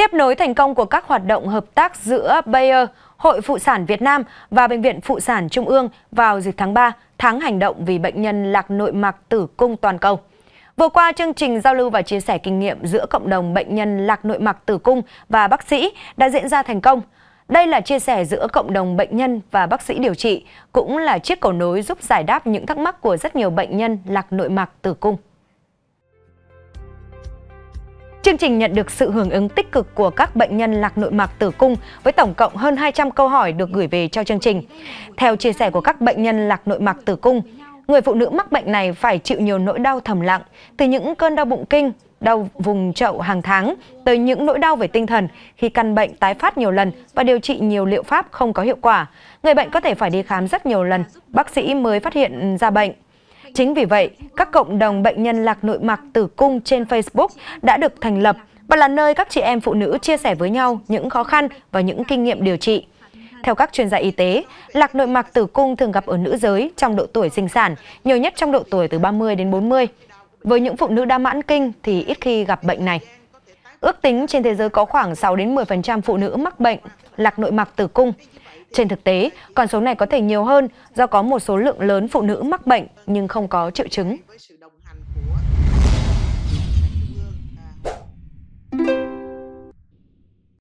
Tiếp nối thành công của các hoạt động hợp tác giữa Bayer, Hội Phụ sản Việt Nam và Bệnh viện Phụ sản Trung ương vào dịp tháng 3, tháng hành động vì bệnh nhân lạc nội mạc tử cung toàn cầu. Vừa qua, chương trình giao lưu và chia sẻ kinh nghiệm giữa cộng đồng bệnh nhân lạc nội mạc tử cung và bác sĩ đã diễn ra thành công. Đây là chia sẻ giữa cộng đồng bệnh nhân và bác sĩ điều trị, cũng là chiếc cầu nối giúp giải đáp những thắc mắc của rất nhiều bệnh nhân lạc nội mạc tử cung. Chương trình nhận được sự hưởng ứng tích cực của các bệnh nhân lạc nội mạc tử cung với tổng cộng hơn 200 câu hỏi được gửi về cho chương trình. Theo chia sẻ của các bệnh nhân lạc nội mạc tử cung, người phụ nữ mắc bệnh này phải chịu nhiều nỗi đau thầm lặng từ những cơn đau bụng kinh, đau vùng chậu hàng tháng tới những nỗi đau về tinh thần khi căn bệnh tái phát nhiều lần và điều trị nhiều liệu pháp không có hiệu quả. Người bệnh có thể phải đi khám rất nhiều lần, bác sĩ mới phát hiện ra bệnh. Chính vì vậy, các cộng đồng bệnh nhân lạc nội mạc tử cung trên Facebook đã được thành lập và là nơi các chị em phụ nữ chia sẻ với nhau những khó khăn và những kinh nghiệm điều trị. Theo các chuyên gia y tế, lạc nội mạc tử cung thường gặp ở nữ giới trong độ tuổi sinh sản, nhiều nhất trong độ tuổi từ 30 đến 40. Với những phụ nữ đã mãn kinh thì ít khi gặp bệnh này. Ước tính trên thế giới có khoảng 6 đến 10% phụ nữ mắc bệnh lạc nội mạc tử cung. Trên thực tế, con số này có thể nhiều hơn do có một số lượng lớn phụ nữ mắc bệnh nhưng không có triệu chứng.